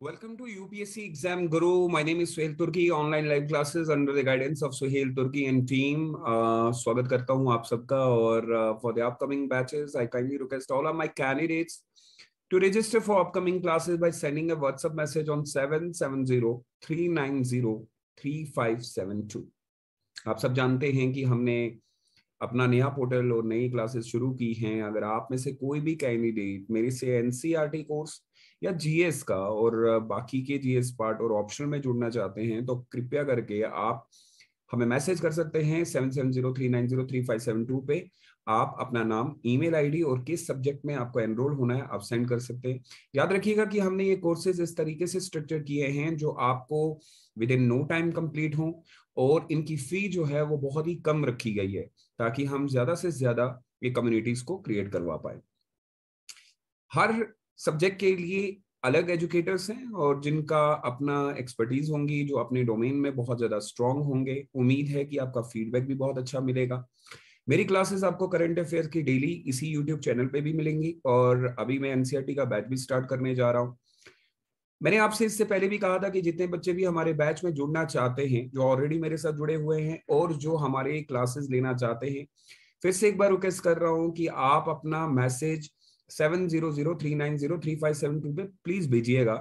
Welcome to UPSC Exam Guru. My name is Sohail Turki. Online live classes under the guidance of Sohail Turki and team. Uh, स्वागत करता हूँ आप सबका और uh, for the upcoming batches, I kindly request all of my candidates to register for upcoming classes by sending a WhatsApp message on 770-390-3572. आप सब जानते हैं कि हमने अपना नया पोर्टल और नई क्लासेस शुरू की हैं अगर आप में से कोई भी कैंडिडेट मेरे से एनसीआरटी कोर्स या जीएस का और बाकी के जीएस पार्ट और ऑप्शनल में जुड़ना चाहते हैं तो कृपया करके आप हमें मैसेज कर सकते हैं seven seven zero three nine zero three five seven two पे आप अपना नाम ईमेल आईडी और किस सब्जेक्ट में आपको एनरोल होना है आप सेंड कर सकते हैं याद रखिएगा कि हमने ये कोर्सेज इस तरीके से स्ट्रक्चर किए हैं जो आपको within no time complete हो और इनकी फी जो है वो बहुत ही कम रखी गई है ताकि हम ज्यादा से ज्यादा ये कम्युनिटीज को क्रिएट करवा पाए हर सब्जेक्ट के लिए अलग एजुकेटर्स हैं और जिनका अपना एक्सपर्टीज होंगी जो अपने डोमेन में बहुत ज़्यादा स्ट्रांग होंगे उम्मीद है कि आपका फीडबैक भी बहुत अच्छा मिलेगा मेरी क्लासेस आपको करंट अफेयर की डेली इसी यूट्यूब चैनल पे भी मिलेंगी और अभी मैं एनसीआरटी e का बैच भी स्टार्ट करने जा रहा हूँ मैंने आपसे इससे पहले भी कहा था कि जितने बच्चे भी हमारे बैच में जुड़ना चाहते हैं जो ऑलरेडी मेरे साथ जुड़े हुए हैं और जो हमारे क्लासेस लेना चाहते हैं फिर से एक बार रिक्वेस्ट कर रहा हूँ कि आप अपना message seven zero zero three nine zero three five seven two पे प्लीज भेजिएगा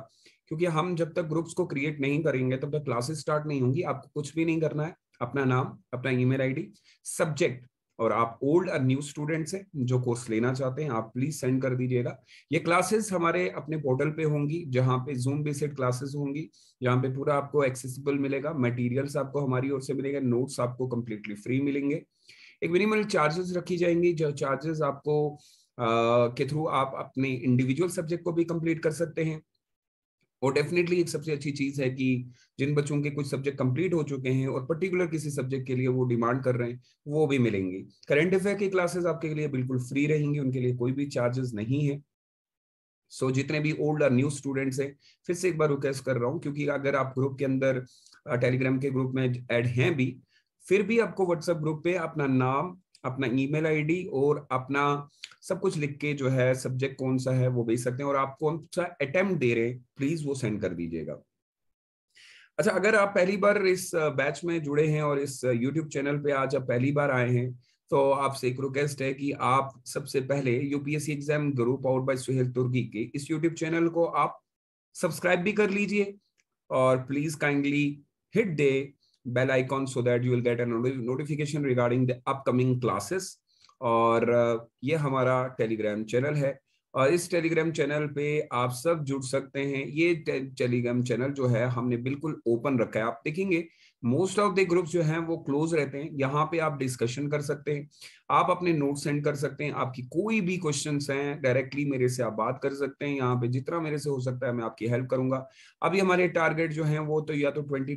क्योंकि हम जब तक ग्रुप्स को क्रिएट नहीं करेंगे तब तक क्लासेस स्टार्ट नहीं होंगी आपको कुछ भी नहीं करना है अपना नाम अपना ईमेल आईडी सब्जेक्ट और आप ओल्ड और न्यू स्टूडेंट्स हैं जो कोर्स लेना चाहते हैं आप प्लीज सेंड कर दीजिएगा ये क्लासेस हमारे अपने पोर्टल पे होंगी जहाँ पे जूम बेसिड क्लासेस होंगी जहाँ पे पूरा आपको एक्सेसिबल मिलेगा मटेरियल्स आपको हमारी ओर से मिलेगा नोट्स आपको कंप्लीटली फ्री मिलेंगे एक मिनिमल चार्जेस रखी जाएंगी जो चार्जेस आपको के थ्रू आप अपने इंडिविजुअल सब्जेक्ट को भी कंप्लीट कर सकते हैं और डेफिनेटली एक सबसे अच्छी चीज़ है कि जिन बच्चों के कुछ सब्जेक्ट कंप्लीट हो चुके हैं और पर्टिकुलर किसी सब्जेक्ट के लिए वो डिमांड कर रहे हैं वो भी मिलेंगी करेंट अफेयर की क्लासेस आपके लिए बिल्कुल फ्री रहेंगी उनके लिए कोई भी चार्जेस नहीं है सो so, जितने भी ओल्ड और न्यू स्टूडेंट्स हैं फिर से एक बार रिक्वेस्ट कर रहा हूँ क्योंकि अगर आप ग्रुप के अंदर टेलीग्राम के ग्रुप में एड हैं भी फिर भी आपको व्हाट्सएप ग्रुप पे अपना नाम अपना ईमेल आईडी और अपना सब कुछ लिख के जो है सब्जेक्ट कौन सा है वो भेज सकते हैं और आप कौन सा अटेम्प्ट दे रहे हैं प्लीज वो सेंड कर दीजिएगा अच्छा अगर आप पहली बार इस बैच में जुड़े हैं और इस यूट्यूब चैनल पे आज आप पहली बार आए हैं तो आपसे एक रिक्वेस्ट है कि आप सबसे पहले UPSC exam Guru power by Suhel Turki के इस यूट्यूब चैनल को आप सब्सक्राइब भी कर लीजिए और please kindly hit the bell icon so that you will get a notification regarding the upcoming classes और ये हमारा टेलीग्राम चैनल है और इस टेलीग्राम चैनल पे आप सब जुड़ सकते हैं ये टेलीग्राम चैनल जो है हमने बिल्कुल ओपन रखा है आप देखेंगे मोस्ट ऑफ द ग्रुप्स जो हैं वो क्लोज रहते हैं यहाँ पे आप डिस्कशन कर सकते हैं आप अपने नोट सेंड कर सकते हैं आपकी कोई भी क्वेश्चन हैं डायरेक्टली मेरे से आप बात कर सकते हैं यहाँ पे जितना मेरे से हो सकता है मैं आपकी हेल्प करूंगा अभी हमारे टारगेट जो है वो तो या तो ट्वेंटी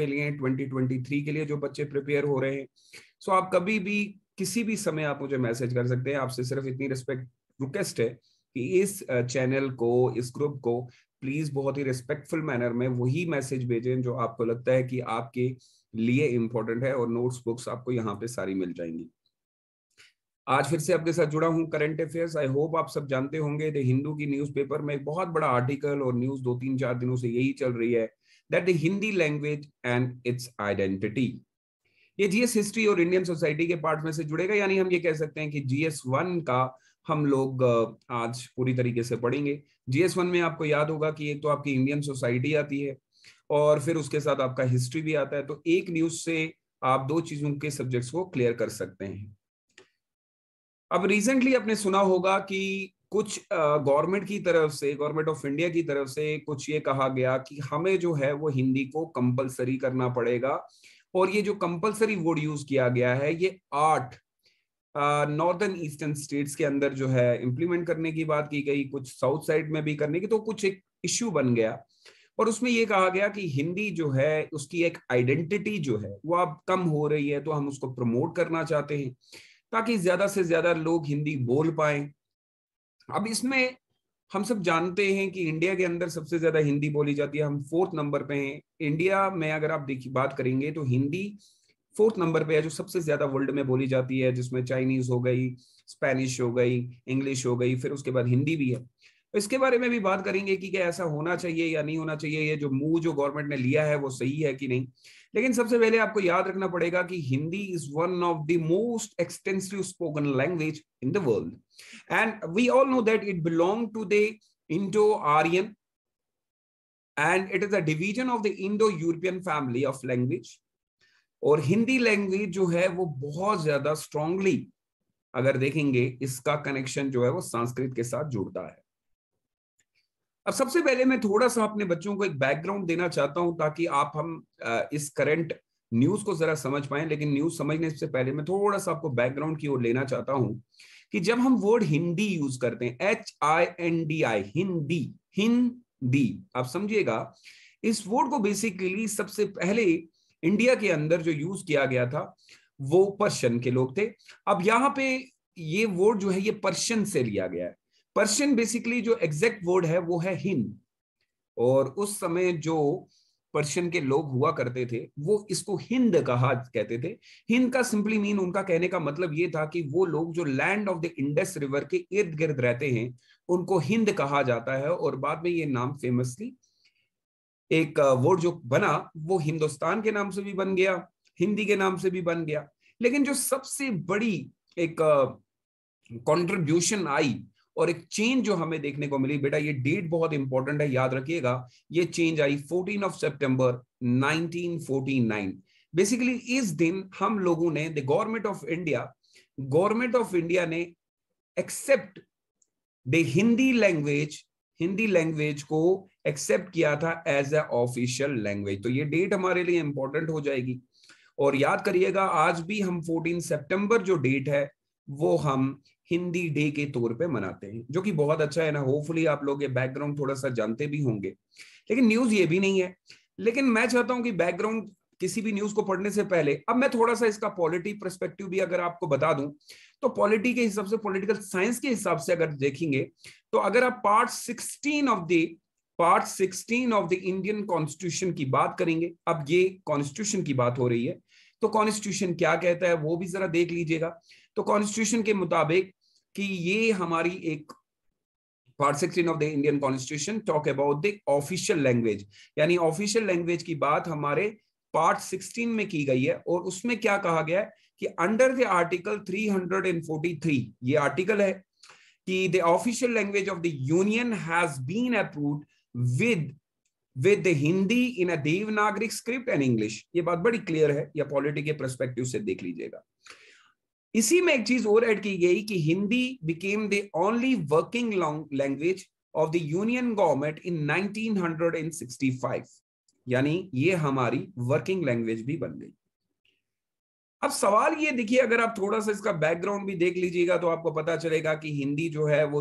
के लिए ट्वेंटी के लिए जो बच्चे प्रिपेयर हो रहे हैं सो आप कभी भी किसी भी समय आप मुझे मैसेज कर सकते हैं आपसे सिर्फ इतनी रिस्पेक्ट रिक्वेस्ट है कि इस चैनल को इस ग्रुप को प्लीज बहुत ही रिस्पेक्टफुल मैनर में वही मैसेज भेजें जो आपको लगता है कि आपके लिए इम्पोर्टेंट है और नोट्स बुक्स आपको यहाँ पे सारी मिल जाएंगी आज फिर से आपके साथ जुड़ा हूँ करंट अफेयर्स आई होप आप सब जानते होंगे द हिंदू की न्यूज़पेपर में एक बहुत बड़ा आर्टिकल और न्यूज दो तीन चार दिनों से यही चल रही है that the Hindi language and its identity ये जीएस हिस्ट्री और इंडियन सोसाइटी के पार्ट में से जुड़ेगा यानी हम ये कह सकते हैं कि जीएस वन का हम लोग आज पूरी तरीके से पढ़ेंगे जीएस वन में आपको याद होगा कि एक तो आपकी इंडियन सोसाइटी आती है और फिर उसके साथ आपका हिस्ट्री भी आता है तो एक न्यूज से आप दो चीजों के सब्जेक्ट्स को क्लियर कर सकते हैं अब रिसेंटली आपने सुना होगा कि कुछ गवर्नमेंट की तरफ से गवर्नमेंट ऑफ इंडिया की तरफ से कुछ ये कहा गया कि हमें जो है वो हिंदी को कंपलसरी करना पड़ेगा और ये जो कंपलसरी वर्ड यूज किया गया है ये आठ नॉर्दर्न ईस्टर्न स्टेट्स के अंदर जो है इम्प्लीमेंट करने की बात की गई कुछ साउथ साइड में भी करने की तो कुछ एक इश्यू बन गया और उसमें ये कहा गया कि हिंदी जो है उसकी एक आइडेंटिटी जो है वो अब कम हो रही है तो हम उसको प्रमोट करना चाहते हैं ताकि ज्यादा से ज्यादा लोग हिंदी बोल पाए अब इसमें हम सब जानते हैं कि इंडिया के अंदर सबसे ज्यादा हिंदी बोली जाती है हम फोर्थ नंबर पे हैं इंडिया में अगर आप देखिए बात करेंगे तो हिंदी फोर्थ नंबर पे है जो सबसे ज्यादा वर्ल्ड में बोली जाती है जिसमें चाइनीज हो गई स्पेनिश हो गई इंग्लिश हो गई फिर उसके बाद हिंदी भी है इसके बारे में भी बात करेंगे कि क्या ऐसा होना चाहिए या नहीं होना चाहिए ये जो मूव जो गवर्नमेंट ने लिया है वो सही है कि नहीं लेकिन सबसे पहले आपको याद रखना पड़ेगा कि Hindi is one of the most extensive spoken language in the world and we all know that it belong to the Indo Aryan and it is a division of the Indo European family of language और Hindi language जो है वो बहुत ज्यादा strongly अगर देखेंगे इसका connection जो है वो संस्कृत के साथ जुड़ता है अब सबसे पहले मैं थोड़ा सा अपने बच्चों को एक बैकग्राउंड देना चाहता हूं ताकि आप हम इस करंट न्यूज को जरा समझ पाए लेकिन न्यूज समझने से पहले मैं थोड़ा सा आपको बैकग्राउंड की ओर लेना चाहता हूं कि जब हम वर्ड हिंदी यूज करते हैं H I N D I Hindi Hindi आप समझिएगा इस वर्ड को बेसिकली सबसे पहले इंडिया के अंदर जो यूज किया गया था वो पर्शियन के लोग थे अब यहाँ पे ये वर्ड जो है ये पर्शियन से लिया गया है पर्शियन बेसिकली जो एग्जैक्ट वर्ड है वो है हिंद और उस समय जो पर्शियन के लोग हुआ करते थे वो इसको हिंद कहा कहते थे हिंद का सिंपली मीन उनका कहने का मतलब ये था कि वो लोग जो land of the Indus river के इर्द गिर्द रहते हैं उनको हिंद कहा जाता है और बाद में ये नाम फेमसली एक वर्ड uh, जो बना वो हिंदुस्तान के नाम से भी बन गया हिंदी के नाम से भी बन गया लेकिन जो सबसे बड़ी एक कंट्रीब्यूशन uh, आई और एक चेंज जो हमें देखने को मिली बेटा ये डेट बहुत इंपॉर्टेंट है याद रखिएगा ये change I fourteen of September nineteen basically इस दिन हम लोगों ने the government of India government of India ने accept the Hindi language Hindi language को एक्सेप्ट किया था एज ए ऑफिशियल लैंग्वेज तो ये डेट हमारे लिए इंपॉर्टेंट हो जाएगी और याद करिएगा आज भी हम 14 सितंबर जो डेट है वो हम हिंदी डे के तौर पे मनाते हैं जो कि बहुत अच्छा है ना होपफुली आप लोग ये बैकग्राउंड थोड़ा सा जानते भी होंगे लेकिन न्यूज ये भी नहीं है लेकिन मैं चाहता हूं कि बैकग्राउंड किसी भी न्यूज को पढ़ने से पहले अब मैं थोड़ा सा इसका पॉलिटी परस्पेक्टिव भी अगर आपको बता दूं तो पॉलिटी के हिसाब से पॉलिटिकल साइंस के हिसाब से अगर देखेंगे तो अगर आप part sixteen of the part sixteen of the Indian constitution की बात करेंगे अब ये कॉन्स्टिट्यूशन की बात हो रही है तो कॉन्स्टिट्यूशन क्या कहता है वो भी जरा देख लीजिएगा तो कॉन्स्टिट्यूशन के मुताबिक कि ये हमारी एक part section of the Indian constitution talk about the official language यानी ऑफिशियल लैंग्वेज की बात हमारे पार्ट सिक्सटीन में की गई है और उसमें क्या कहा गया है कि अंडर द आर्टिकल 343 ये आर्टिकल है कि the official language of the union has been approved with with Hindi in a Devanagari script and English ये बात बड़ी क्लियर है या पॉलिटी के परस्पेक्टिव से देख लीजिएगा इसी में एक चीज और ऐड की गई कि Hindi became the only working language of the union government in 1965 यानी ये हमारी वर्किंग लैंग्वेज भी बन गई अब सवाल ये देखिए अगर आप थोड़ा सा इसका बैकग्राउंड भी देख लीजिएगा तो आपको पता चलेगा कि हिंदी जो है वो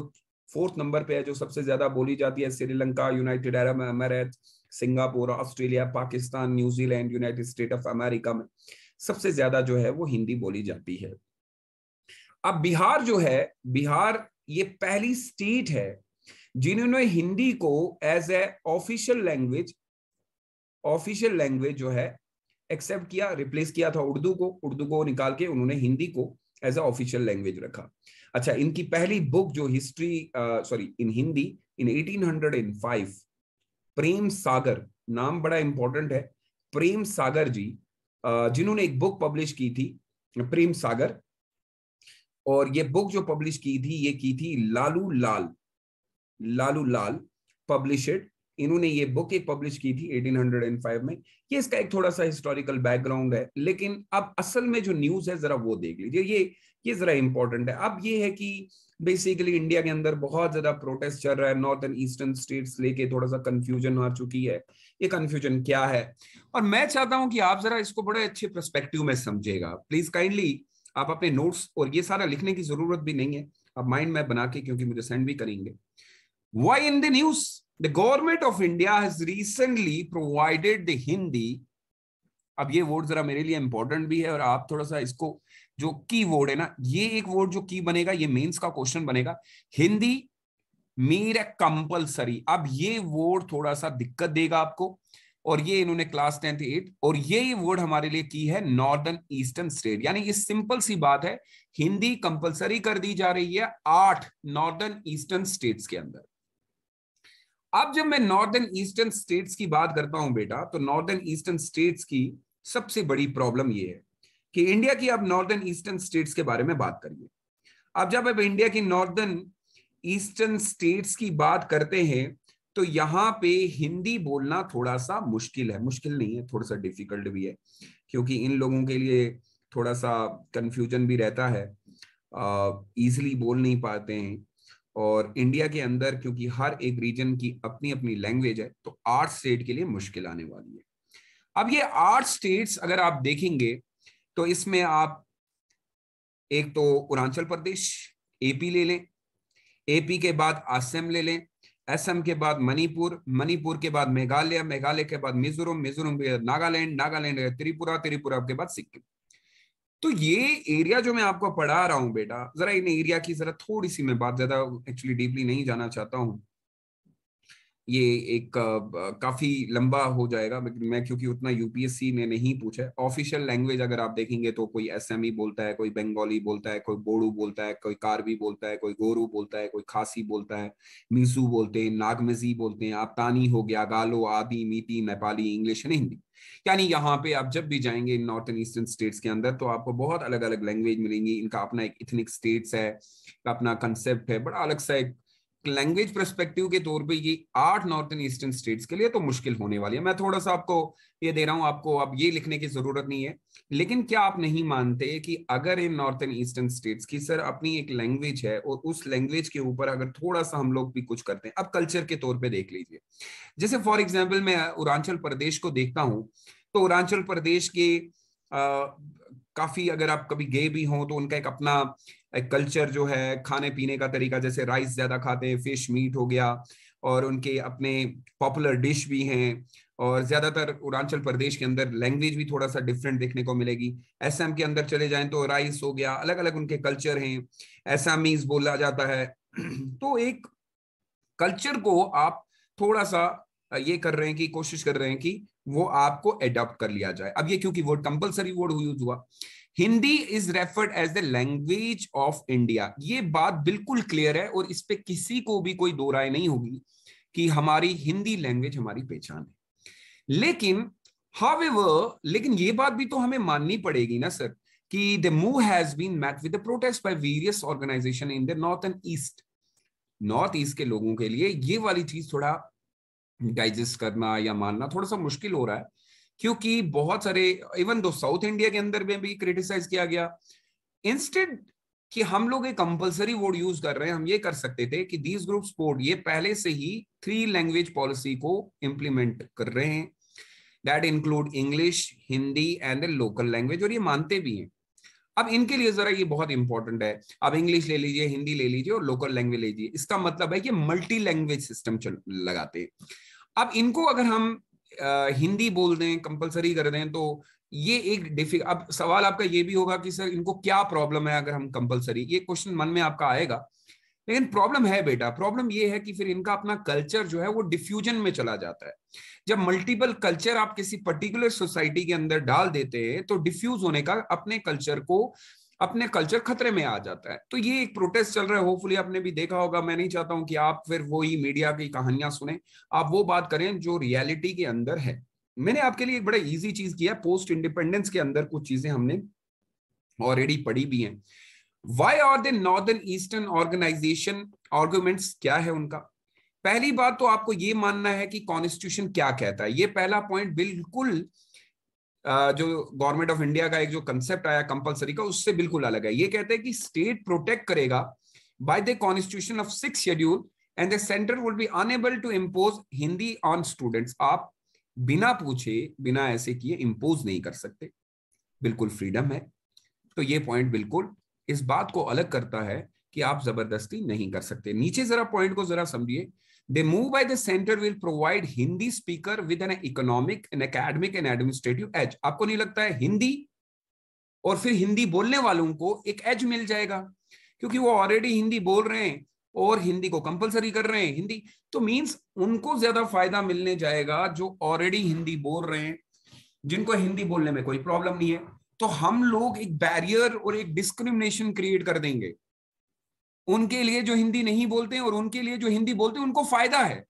फोर्थ नंबर पे है जो सबसे ज्यादा बोली जाती है Sri Lanka United Arab Emirates Singapore Australia Pakistan New Zealand United States of America में सबसे ज्यादा जो है वो हिंदी बोली जाती है अब बिहार जो है बिहार ये पहली स्टेट है जिन्होंने हिंदी को as a official language official language जो है एक्सेप्ट किया रिप्लेस किया था उर्दू को उर्दू को निकाल के उन्होंने हिंदी को एज ए ऑफिशियल लैंग्वेज रखा अच्छा इनकी पहली बुक जो history sorry in Hindi in 1805 Prem Sagar नाम बड़ा इंपॉर्टेंट है प्रेम सागर जी जिन्होंने एक बुक पब्लिश की थी प्रेम सागर और ये बुक जो पब्लिश की थी ये की थी लालू लाल लालू लाल पब्लिशेड इन्होंने ये बुक एक पब्लिश की थी 1805 में ये इसका एक थोड़ा सा हिस्टोरिकल बैकग्राउंड है लेकिन अब असल में जो न्यूज है जरा वो देख लीजिए ये ये जरा इंपॉर्टेंट है अब ये है कि बेसिकली इंडिया के अंदर बहुत ज्यादा प्रोटेस्ट चल रहा है नॉर्थ एंड ईस्टर्न स्टेट्स लेके थोड़ा सा कंफ्यूजन आ चुकी है ये कंफ्यूजन क्या है और मैं चाहता हूं कि आप जरा इसको बड़े अच्छे परस्पेक्टिव में समझेगा प्लीज काइंडली आप अपने नोट्स और ये सारा लिखने की जरूरत भी नहीं है आप माइंड मैप बना के क्योंकि मुझे सेंड भी करेंगे why in the news the government of India has recently provided the Hindi अब ये वर्ड जरा मेरे लिए इंपॉर्टेंट भी है और आप थोड़ा सा इसको जो की वर्ड है ना ये एक वर्ड जो की बनेगा ये मेंस का क्वेश्चन बनेगा हिंदी मीर कंपल्सरी अब ये वर्ड थोड़ा सा दिक्कत देगा आपको और ये इन्होंने क्लास टेंथ एट और ये वर्ड हमारे लिए की है नॉर्दर्न ईस्टर्न स्टेट यानी ये सिंपल सी बात है हिंदी कंपलसरी कर दी जा रही है आठ नॉर्दर्न ईस्टर्न स्टेट्स के अंदर अब जब मैं नॉर्दर्न ईस्टर्न स्टेट्स की बात करता हूं बेटा तो नॉर्दर्न ईस्टर्न स्टेट्स की सबसे बड़ी प्रॉब्लम ये है कि इंडिया की अब नॉर्दर्न ईस्टर्न स्टेट्स के बारे में बात करिए अब जब अब इंडिया की नॉर्दर्न ईस्टर्न स्टेट्स की बात करते हैं तो यहाँ पे हिंदी बोलना थोड़ा सा मुश्किल है मुश्किल नहीं है थोड़ा सा डिफिकल्ट भी है क्योंकि इन लोगों के लिए थोड़ा सा कंफ्यूजन भी रहता है इजिली बोल नहीं पाते हैं और इंडिया के अंदर क्योंकि हर एक रीजन की अपनी अपनी लैंग्वेज है तो आठ स्टेट के लिए मुश्किल आने वाली है अब ये आठ स्टेट्स अगर आप देखेंगे तो इसमें आप एक तो अरुणाचल प्रदेश एपी ले लें एपी के बाद आसम ले लें असम के बाद मणिपुर मणिपुर के बाद मेघालय मेघालय के बाद मिजोरम मिजोरम के बाद नागालैंड नागालैंड त्रिपुरा त्रिपुरा के बाद सिक्किम तो ये एरिया जो मैं आपको पढ़ा रहा हूँ बेटा जरा इन एरिया की जरा थोड़ी सी मैं बात ज्यादा एक्चुअली डीपली नहीं जाना चाहता हूँ ये एक काफ़ी लंबा हो जाएगा मैं क्योंकि उतना यूपीएससी ने नहीं पूछा ऑफिशियल लैंग्वेज अगर आप देखेंगे तो कोई एस e बोलता है कोई बंगाली बोलता है कोई बोडू बोलता है कोई कार्बी बोलता है कोई गोरू बोलता है कोई खासी बोलता है मिसू बोलते हैं नागमजी बोलते हैं तानी हो गया गालो आदि मीती नेपाली इंग्लिश एंड हिंदी यानी यहाँ पे आप जब भी जाएंगे नॉर्थ एंड ईस्टर्न स्टेट्स के अंदर तो आपको बहुत अलग अलग लैंग्वेज मिलेंगी इनका अपना एक इथनिक स्टेट्स है अपना कंसेप्ट है बड़ा अलग सा एक लैंग्वेज परस्पेक्टिव के तौर पे ये आठ नॉर्थ एंड ईस्टर्न स्टेट्स के लिए तो मुश्किल होने वाली है मैं थोड़ा सा आपको ये दे रहा हूं आपको आप ये लिखने की जरूरत नहीं है लेकिन क्या आप नहीं मानते कि अगर in north and eastern states की सर अपनी एक लैंग्वेज है और उस लैंग्वेज के ऊपर अगर थोड़ा सा हम लोग भी कुछ करते हैं अब कल्चर के तौर पर देख लीजिए जैसे फॉर एग्जाम्पल मैं अरुणाचल प्रदेश को देखता हूँ तो अरुणाचल प्रदेश के काफी अगर आप कभी गए भी हों तो उनका एक अपना एक कल्चर जो है खाने पीने का तरीका जैसे राइस ज्यादा खाते हैं फिश मीट हो गया और उनके अपने पॉपुलर डिश भी हैं और ज्यादातर अरुणाचल प्रदेश के अंदर लैंग्वेज भी थोड़ा सा डिफरेंट देखने को मिलेगी असम के अंदर चले जाएं तो राइस हो गया अलग अलग उनके कल्चर हैं एसामीज बोला जाता है तो एक कल्चर को आप थोड़ा सा ये कर रहे हैं कि कोशिश कर रहे हैं कि वो आपको एडॉप्ट कर लिया जाए अब ये क्योंकि वर्ड कंपल्सरी वर्ड यूज हुआ Hindi is referred as the language of India ये बात बिल्कुल क्लियर है और इस पर किसी को भी कोई दो राय नहीं होगी कि हमारी हिंदी लैंग्वेज हमारी पहचान है लेकिन हावे लेकिन ये बात भी तो हमें माननी पड़ेगी ना सर कि the move has been met with protest by various organisation in the north and east north east के लोगों के लिए ये वाली चीज थोड़ा डाइजेस्ट करना या मानना थोड़ा सा मुश्किल हो रहा है क्योंकि बहुत सारे इवन दो साउथ इंडिया के अंदर में भी क्रिटिसाइज किया गया इंस्टेड कि हम लोग एक कंपलसरी वर्ड यूज कर रहे हैं हम ये कर सकते थे कि दीज ग्रुप स्पोर्ट ये पहले से ही थ्री लैंग्वेज पॉलिसी को इम्प्लीमेंट कर रहे हैं that include English Hindi and the local language और ये मानते भी हैं अब इनके लिए जरा ये बहुत इंपॉर्टेंट है अब इंग्लिश ले लीजिए हिंदी ले लीजिए और लोकल लैंग्वेज ले लीजिए इसका मतलब है कि मल्टी लैंग्वेज सिस्टम लगाते हैं अब इनको अगर हम आ, हिंदी बोल दें कंपलसरी कर दें तो ये एक डिफिक अब सवाल आपका ये भी होगा कि सर इनको क्या प्रॉब्लम है अगर हम कंपलसरी ये क्वेश्चन मन में आपका आएगा लेकिन प्रॉब्लम है बेटा प्रॉब्लम ये है कि फिर इनका अपना कल्चर जो है वो डिफ्यूजन में चला जाता है जब मल्टीपल कल्चर आप किसी पर्टिकुलर सोसाइटी के अंदर डाल देते हैं तो डिफ्यूज होने का अपने कल्चर को अपने कल्चर खतरे में आ जाता है तो ये एक प्रोटेस्ट चल रहा है होपफुली आपने भी देखा होगा मैं नहीं चाहता हूं कि आप फिर वो ही मीडिया की कहानियां सुने आप वो बात करें जो रियलिटी के अंदर है मैंने आपके लिए एक बड़ा इजी चीज किया पोस्ट इंडिपेंडेंस के अंदर कुछ चीजें हमने ऑलरेडी पढ़ी भी हैं why are the northern eastern organisation arguments क्या है उनका पहली बात तो आपको ये मानना है कि कॉन्स्टिट्यूशन क्या कहता है ये पहला पॉइंट बिल्कुल जो गवर्नमेंट ऑफ इंडिया का एक जो कंसेप्ट आया कंपलसरी का उससे बिल्कुल अलग है ये कहते हैं कि स्टेट प्रोटेक्ट करेगा by the constitution of six schedule and the centre would be unable to impose Hindi on students आप बिना पूछे बिना ऐसे किए इम्पोज नहीं कर सकते बिल्कुल फ्रीडम है तो ये पॉइंट बिल्कुल इस बात को अलग करता है कि आप जबरदस्ती नहीं कर सकते नीचे जरा पॉइंट को जरा समझिए The move by the center will provide Hindi speaker with an economic, an academic and administrative edge. आपको नहीं लगता है हिंदी और फिर हिंदी बोलने वालों को एक एज मिल जाएगा क्योंकि वो ऑलरेडी हिंदी बोल रहे हैं और हिंदी को कंपलसरी कर रहे हैं हिंदी तो मींस उनको ज्यादा फायदा मिलने जाएगा जो ऑलरेडी हिंदी बोल रहे हैं जिनको हिंदी बोलने में कोई प्रॉब्लम नहीं है तो हम लोग एक बैरियर और एक डिस्क्रिमिनेशन क्रिएट कर देंगे उनके लिए जो हिंदी नहीं बोलते हैं और उनके लिए जो हिंदी बोलते हैं उनको फायदा है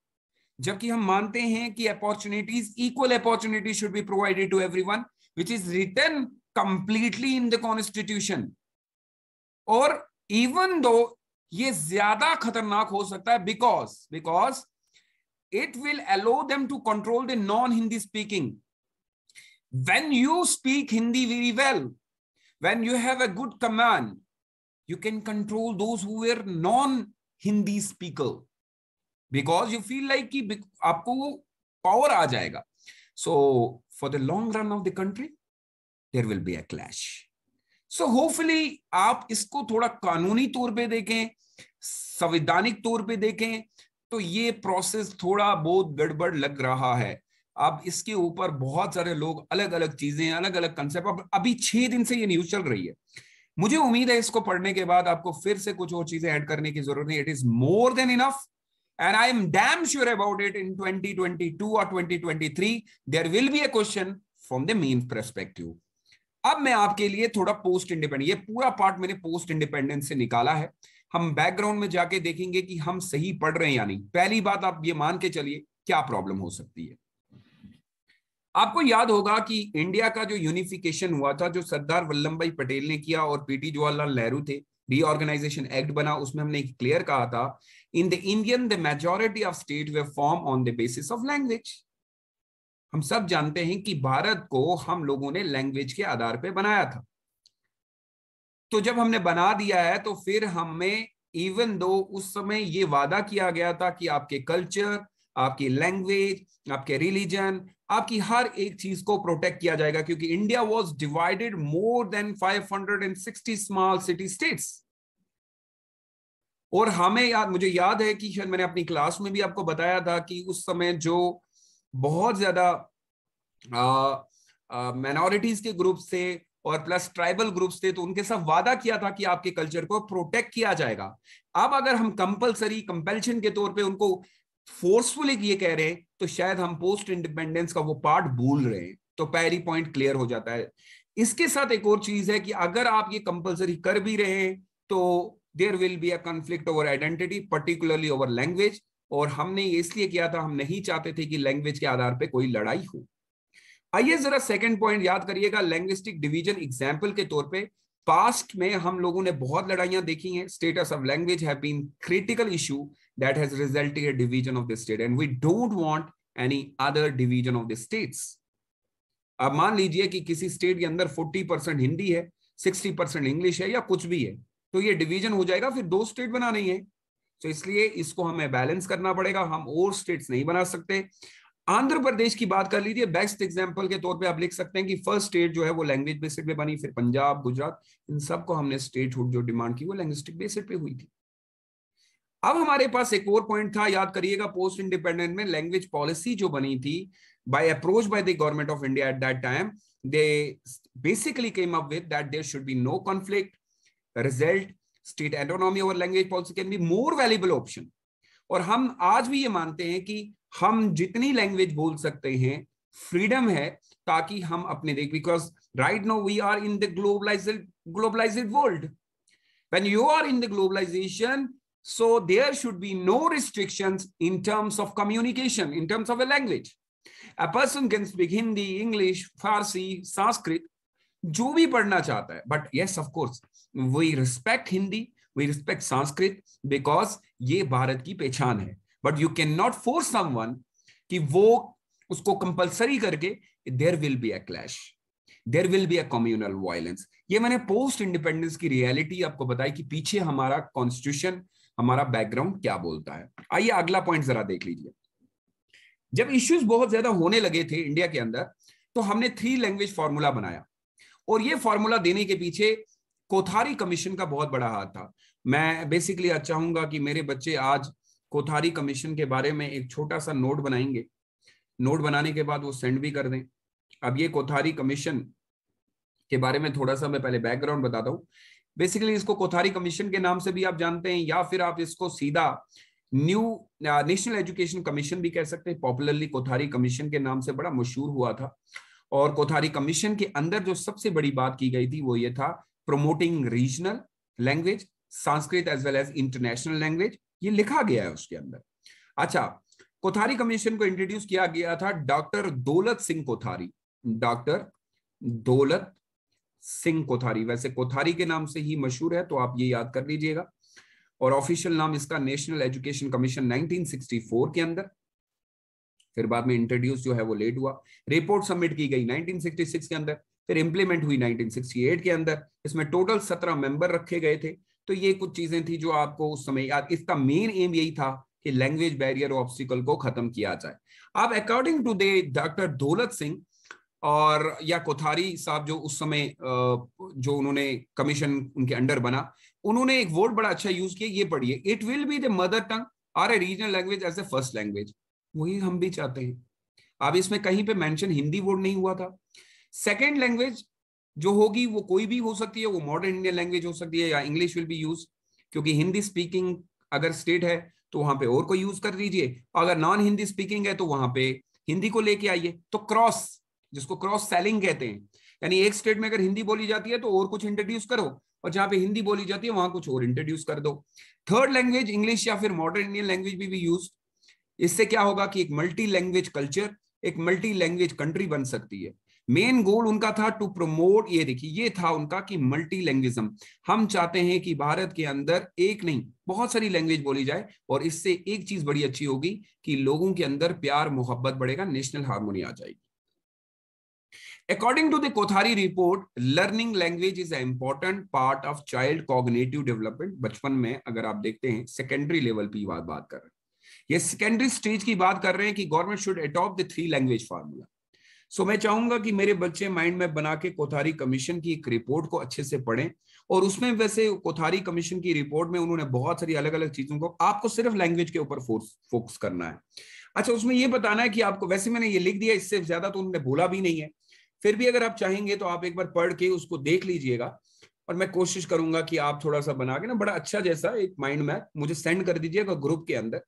जबकि हम मानते हैं कि opportunities equal opportunity should be provided to everyone which is return completely in the constitution और इवन दो ये ज्यादा खतरनाक हो सकता है because because it will allow them to control the non Hindi speaking when you speak Hindi very well when you have a good command you can control those who were non-Hindi speaker because you feel like ki aapko वो power aa jayega So for the long run of the country, there will be a clash. So hopefully aap isko thoda kanuni taur pe dekhen संवैधानिक तौर पे देखें, तो ये process थोड़ा बहुत गड़बड़ लग रहा है अब इसके ऊपर बहुत सारे लोग अलग अलग चीजें अलग अलग कंसेप्ट अभी छह दिन से ये न्यूज चल रही है मुझे उम्मीद है इसको पढ़ने के बाद आपको फिर से कुछ और चीजें ऐड करने की जरूरत नहीं it is more than enough and I am damn sure about it in 2022 twenty 2023 there will be a question from the main perspective अब मैं आपके लिए थोड़ा पोस्ट इंडिपेंडेंट ये पूरा पार्ट मैंने पोस्ट इंडिपेंडेंस से निकाला है हम बैकग्राउंड में जाके देखेंगे कि हम सही पढ़ रहे हैं या नहीं पहली बात आप ये मान के चलिए क्या प्रॉब्लम हो सकती है आपको याद होगा कि इंडिया का जो यूनिफिकेशन हुआ था जो सरदार वल्लभ भाई पटेल ने किया और पीटी जवाहरलाल नेहरू थे रीऑर्गेनाइजेशन एक्ट बना उसमें हमने क्लियर कहा था in the Indian the majority of state they form on the basis of language हम सब जानते हैं कि भारत को हम लोगों ने लैंग्वेज के आधार पर बनाया था तो जब हमने बना दिया है तो फिर हमें इवन दो उस समय ये वादा किया गया था कि आपके कल्चर आपकी लैंग्वेज आपके रिलीजन आपकी हर एक चीज को प्रोटेक्ट किया जाएगा क्योंकि India was divided more than 560 small city states और हमें याद मुझे याद है कि शायद मैंने अपनी क्लास में भी आपको बताया था कि उस समय जो बहुत ज्यादा माइनॉरिटीज के ग्रुप से और प्लस ट्राइबल ग्रुप्स थे तो उनके साथ वादा किया था कि आपके कल्चर को प्रोटेक्ट किया जाएगा अब अगर हम कंपलसरी कंपल्शन के तौर पे उनको फोर्सफुली ये कह रहे हैं तो शायद हम पोस्ट इंडिपेंडेंस का वो पार्ट भूल रहे हैं तो पैरी पॉइंट क्लियर हो जाता है इसके साथ एक और चीज है कि अगर आप ये कंपलसरी कर भी रहे हैं तो there will be a conflict over identity particularly over language और हमने ये इसलिए किया था हम नहीं चाहते थे कि लैंग्वेज के आधार पर कोई लड़ाई हो आइए जरा सेकंड पॉइंट याद करिएगा लैंग्विस्टिक डिवीजन एग्जाम्पल के तौर पे पास्ट में हम लोगों ने बहुत लड़ाइयां देखी हैं status of language have been critical issue that has resulted in division of the state and we don't want any other division of the states अब मान लीजिए कि किसी स्टेट के अंदर 40 परसेंट हिंदी है 60 परसेंट इंग्लिश है या कुछ भी है तो ये डिवीजन हो जाएगा फिर दो स्टेट बनानी है तो इसलिए इसको हमें बैलेंस करना पड़ेगा हम और स्टेट्स नहीं बना सकते आंध्र प्रदेश की बात कर लीजिए बेस्ट एग्जाम्पल के तौर पे आप लिख सकते हैं कि फर्स्ट स्टेट जो है वो लैंग्वेज बेसिड पे बनी फिर पंजाब गुजरात इन सबको हमने स्टेटहुड जो डिमांड की वो लैंग्विस्टिक बेसिड पे हुई थी अब हमारे पास एक और पॉइंट था याद करिएगा पोस्ट इंडिपेंडेंट में लैंग्वेज पॉलिसी जो बनी थी by approach by the government of India at that time they basically came up with that there should be no conflict result state autonomy और language policy can be more valuable option और हम आज भी ये मानते हैं कि हम जितनी लैंग्वेज बोल सकते हैं फ्रीडम है ताकि हम अपने देख because right now we are in the globalized globalized world when you are in the globalization so there should be no restriction in terms of communication in terms of a language a person can speak Hindi English Farsi Sanskrit जो भी पढ़ना चाहता है but yes of course we respect Hindi we respect Sanskrit because ये भारत की पहचान है but you can not force someone कि वो उसको कंपलसरी करके there will be a clash there will be a communal violence ये मैंने पोस्ट इंडिपेंडेंस की रियलिटी आपको बताई कि पीछे हमारा कॉन्स्टिट्यूशन हमारा बैकग्राउंड क्या बोलता है आइए अगला पॉइंट जरा देख लीजिए जब इश्यूज बहुत ज्यादा होने लगे थे इंडिया के अंदर तो हमने थ्री लैंग्वेज फॉर्मूला बनाया और ये फॉर्मूला देने के पीछे कोथारी कमीशन का बहुत बड़ा हाथ था मैं बेसिकली चाहूंगा कि मेरे बच्चे आज कोथारी कमीशन के बारे में एक छोटा सा नोट बनाएंगे नोट बनाने के बाद वो सेंड भी कर दें अब ये कोथारी कमीशन के बारे में थोड़ा सा मैं पहले बैकग्राउंड बताता हूँ बेसिकली इसको कोथारी कमीशन के नाम से भी आप जानते हैं या फिर आप इसको सीधा न्यू नेशनल एजुकेशन कमीशन भी कह सकते हैं पॉपुलरली कोथारी कमीशन के नाम से बड़ा मशहूर हुआ था और कोथारी कमीशन के अंदर जो सबसे बड़ी बात की गई थी वो ये था promoting regional language Sanskrit as well as international language ये लिखा गया है उसके अंदर अच्छा कोथारी कमीशन को इंट्रोड्यूस किया गया था डॉक्टर दौलत सिंह कोथारी डॉक्टर दौलत सिंह कोथारी वैसे कोथारी के नाम से ही मशहूर है तो आप ये याद कर लीजिएगा और ऑफिशियल नाम इसका नेशनल एजुकेशन कमीशन 1964 के अंदर फिर बाद में इंट्रोड्यूस जो है वो लेट हुआ रिपोर्ट सबमिट की गई 1966 के अंदर फिर इंप्लीमेंट हुई 1968 के अंदर इसमें टोटल सत्रह मेंबर रखे गए थे तो ये कुछ चीजें थी जो आपको उस समय याद इसका मेन एम यही था कि लैंग्वेज बैरियर ऑब्स्टिकल को खत्म किया जाए अब अकॉर्डिंग टू दे डॉक्टर दौलत सिंह और या कोथारी साहब जो उस समय जो उन्होंने कमीशन उनके अंडर बना उन्होंने एक वर्ड बड़ा अच्छा यूज किया ये पढ़िए it will be the mother tongue or a regional language as a first language वही हम भी चाहते हैं अब इसमें कहीं पे मेंशन हिंदी वर्ड नहीं हुआ था सेकेंड लैंग्वेज जो होगी वो कोई भी हो सकती है वो मॉडर्न इंडियन लैंग्वेज हो सकती है या इंग्लिश विल बी यूज क्योंकि हिंदी स्पीकिंग अगर स्टेट है तो वहां पे और कोई यूज कर लीजिए अगर नॉन हिंदी स्पीकिंग है तो वहां पे हिंदी को लेके आइए तो क्रॉस जिसको क्रॉस सेलिंग कहते हैं यानी एक स्टेट में अगर हिंदी बोली जाती है तो और कुछ इंट्रोड्यूस करो और जहां पे हिंदी बोली जाती है वहां कुछ और इंट्रोड्यूस कर दो थर्ड लैंग्वेज इंग्लिश या फिर मॉडर्न इंडियन लैंग्वेज भी, भी यूज इससे क्या होगा कि एक मल्टी लैंग्वेज कल्चर एक मल्टी लैंग्वेज कंट्री बन सकती है मेन गोल उनका था टू प्रमोट ये देखिए ये था उनका कि मल्टी लैंग्वेजम हम चाहते हैं कि भारत के अंदर एक नहीं बहुत सारी लैंग्वेज बोली जाए और इससे एक चीज बड़ी अच्छी होगी कि लोगों के अंदर प्यार मोहब्बत बढ़ेगा नेशनल हारमोनी आ जाएगी According to the Kothari report, learning language is an important part of child cognitive development. बचपन में अगर आप देखते हैं सेकेंडरी लेवल पर बात बात कर रहे हैं ये सेकेंडरी स्टेज की बात कर रहे हैं कि government should adopt the three language formula so मैं चाहूंगा कि मेरे बच्चे माइंड मैप बना के कोथारी कमीशन की एक रिपोर्ट को अच्छे से पढ़ें और उसमें वैसे कोथारी कमीशन की रिपोर्ट में उन्होंने बहुत सारी अलग अलग चीजों को आपको सिर्फ लैंग्वेज के ऊपर फोकस करना है अच्छा उसमें यह बताना है कि आपको वैसे मैंने ये लिख दिया इससे ज्यादा तो उन्होंने बोला भी नहीं है फिर भी अगर आप चाहेंगे तो आप एक बार पढ़ के उसको देख लीजिएगा और मैं कोशिश करूंगा कि आप थोड़ा सा बना के ना बड़ा अच्छा जैसा एक माइंड मैप मुझे सेंड कर दीजिएगा ग्रुप के अंदर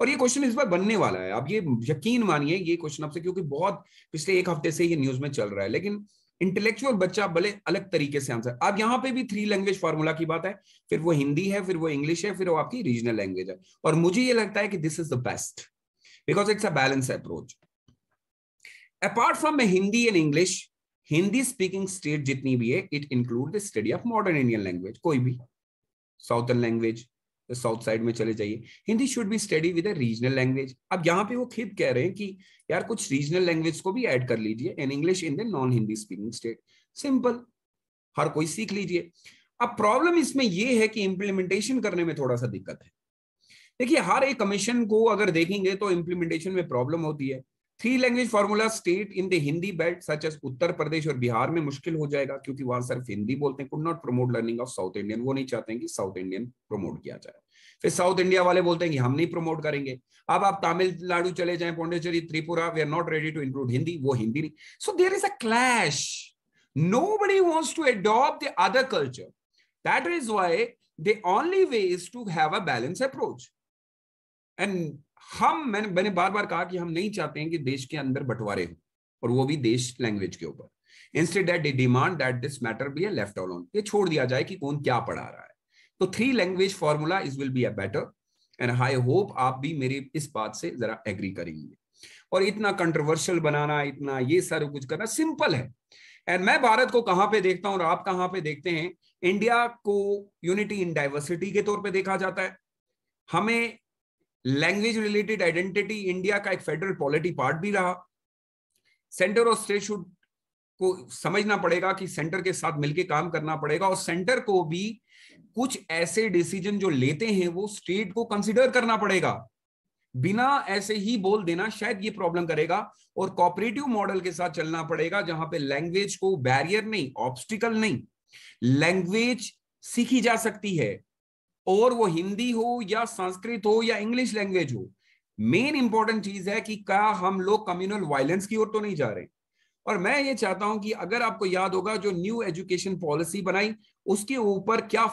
और ये क्वेश्चन इस बार बनने वाला है आप ये यकीन मानिए ये क्वेश्चन आपसे क्योंकि बहुत पिछले एक हफ्ते से ये न्यूज में चल रहा है लेकिन इंटेलेक्चुअल बच्चा भले अलग तरीके से आंसर आप यहाँ पे भी थ्री लैंग्वेज फार्मूला की बात है फिर वो हिंदी है फिर वो इंग्लिश है फिर वो आपकी रीजनल लैंग्वेज है और मुझे ये लगता है कि this is the best because it's a balance approach apart from Hindi and English Hindi speaking state जितनी भी है it include the study of modern Indian language कोई भी साउथर्न लैंग्वेज साउथ साइड में चले जाइए Hindi should be study with regional language अब यहाँ पे वो खेद कह रहे हैं कि यार कुछ रीजनल लैंग्वेज को भी ऐड कर लीजिए and English in the non Hindi speaking state simple हर कोई सीख लीजिए अब प्रॉब्लम इसमें यह है कि इम्प्लीमेंटेशन करने में थोड़ा सा दिक्कत है देखिए हर एक कमीशन को अगर देखेंगे तो इम्प्लीमेंटेशन में प्रॉब्लम होती है three language formula state in the Hindi belt such as Uttar Pradesh और बिहार में मुश्किल हो जाएगा क्योंकि वहां सिर्फ हिंदी बोलते हैं could not promote learning of south Indian वो नहीं चाहते हैं कि साउथ इंडियन प्रमोट किया जाए फिर साउथ इंडिया वाले बोलते हैं कि हम नहीं प्रमोट करेंगे अब आप तमिलनाडु चले जाए Pondicherry Tripura we are not ready to include Hindi वो हिंदी नहीं so there is a clash nobody wants to adopt the other culture that is why the only way is to have a balance approach and हम मैंने मैंने बार बार कहा कि हम नहीं चाहते हैं कि देश के अंदर बंटवारे हों और वो भी देश लैंग्वेज के ऊपर instead that demand that this matter be left all ये छोड़ दिया जाए कि कौन क्या पढ़ा रहा है तो three language formula is will be a better and I hope आप भी मेरी इस बात से जरा एग्री करेंगे और इतना कंट्रोवर्शियल बनाना इतना ये सारा कुछ करना सिंपल है एंड मैं भारत को कहां पे देखता हूं और आप कहां पे देखते हैं इंडिया को यूनिटी इन डाइवर्सिटी के तौर पे देखा जाता है हमें लैंग्वेज रिलेटेड आइडेंटिटी इंडिया का एक फेडरल पॉलिटी पार्ट भी रहा सेंटर और स्टेट शुड को समझना पड़ेगा कि सेंटर के साथ मिलकर काम करना पड़ेगा और सेंटर को भी कुछ ऐसे डिसीजन जो लेते हैं वो स्टेट को कंसिडर करना पड़ेगा बिना ऐसे ही बोल देना शायद ये प्रॉब्लम करेगा और कॉपरेटिव मॉडल के साथ चलना पड़ेगा जहां पे लैंग्वेज को बैरियर नहीं ऑब्स्टिकल नहीं लैंग्वेज सीखी जा सकती है और वो हिंदी हो या संस्कृत हो या इंग्लिश लैंग्वेज हो मेन इंपॉर्टेंट चीज है कि क्या हम लोग कम्युनल वायलेंस की ओर तो नहीं जा रहे और मैं ये चाहता हूं कि अगर आपको याद होगा जो न्यू एजुकेशन पॉलिसी बनाई उसके ऊपर क्या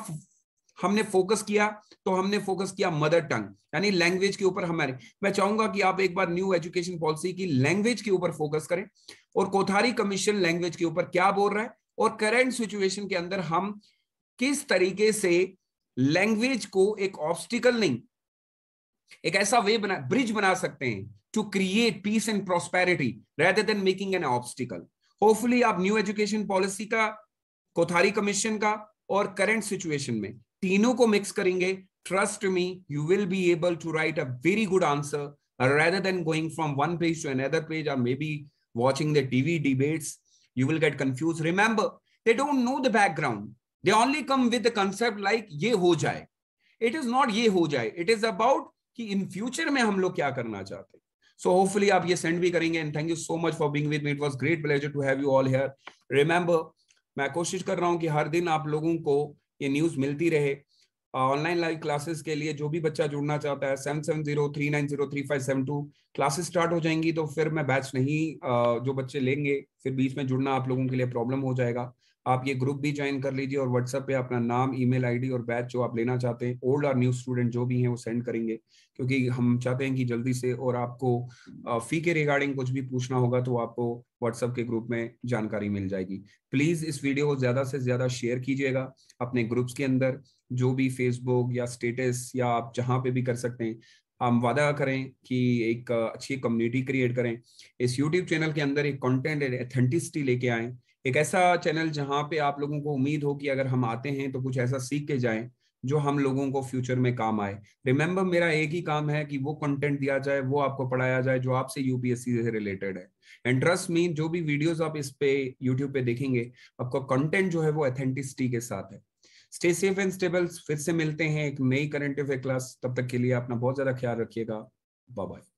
हमने फोकस किया तो हमने फोकस किया मदर टंग यानी लैंग्वेज के ऊपर हमारे मैं चाहूंगा कि आप एक बार न्यू एजुकेशन पॉलिसी की लैंग्वेज के ऊपर फोकस करें और कोथारी कमीशन लैंग्वेज के ऊपर क्या बोल रहा है और करेंट सिचुएशन के अंदर हम किस तरीके से लैंग्वेज को एक ऑब्स्टिकल नहीं एक ऐसा वे बना ब्रिज बना सकते हैं to create peace and prosperity rather than making an obstacle hopefully आप न्यू एजुकेशन पॉलिसी का कोथारी कमीशन का और करंट सिचुएशन में तीनों को मिक्स करेंगे trust me you will be able to write a very good answer rather than going from one page to another page और maybe watching the TV debates you will get confuse remember they don't know the background they only come with concept like ये हो जाए it is not ये हो जाए it is about कि in future में हम लोग क्या करना चाहते हैं सो होपफुली आप ये सेंड भी करेंगे and thank you so much for being with me it was great pleasure to have you all here remember मैं कोशिश कर रहा हूँ कि हर दिन आप लोगों को ये न्यूज मिलती रहे ऑनलाइन लाइव क्लासेस के लिए जो भी बच्चा जुड़ना चाहता है seven seven zero three nine zero three five seven two classes start हो जाएंगी तो फिर मैं बैच नहीं जो बच्चे लेंगे फिर बीच में जुड़ना आप लोगों के लिए प्रॉब्लम हो जाएगा आप ये ग्रुप भी ज्वाइन कर लीजिए और व्हाट्सएप पे अपना नाम ईमेल आईडी और बैच जो आप लेना चाहते हैं ओल्ड और न्यू स्टूडेंट जो भी हैं वो सेंड करेंगे क्योंकि हम चाहते हैं कि जल्दी से और आपको फी के रिगार्डिंग कुछ भी पूछना होगा तो आपको व्हाट्सएप के ग्रुप में जानकारी मिल जाएगी प्लीज इस वीडियो को ज्यादा से ज्यादा शेयर कीजिएगा अपने ग्रुप्स के अंदर जो भी फेसबुक या स्टेटस या आप जहाँ पे भी कर सकते हैं हम वादा करें कि एक अच्छी कम्युनिटी क्रिएट करें इस यूट्यूब चैनल के अंदर एक कंटेंट एथेंटिसिटी लेके आए एक ऐसा चैनल जहां पे आप लोगों को उम्मीद हो कि अगर हम आते हैं तो कुछ ऐसा सीख के जाएं जो हम लोगों को फ्यूचर में काम आए रिमेंबर मेरा एक ही काम है कि वो कंटेंट दिया जाए वो आपको पढ़ाया जाए जो आपसे यूपीएससी से रिलेटेड है एंड ट्रस्ट मीन जो भी वीडियोस आप इस पे यूट्यूब पे देखेंगे आपका कंटेंट जो है वो अथेंटिसिटी के साथ है स्टे सेफ एंड स्टेबल फिर से मिलते हैं एक नई करंट अफेयर क्लास तब तक के लिए अपना बहुत ज्यादा ख्याल रखिएगा बाय बाय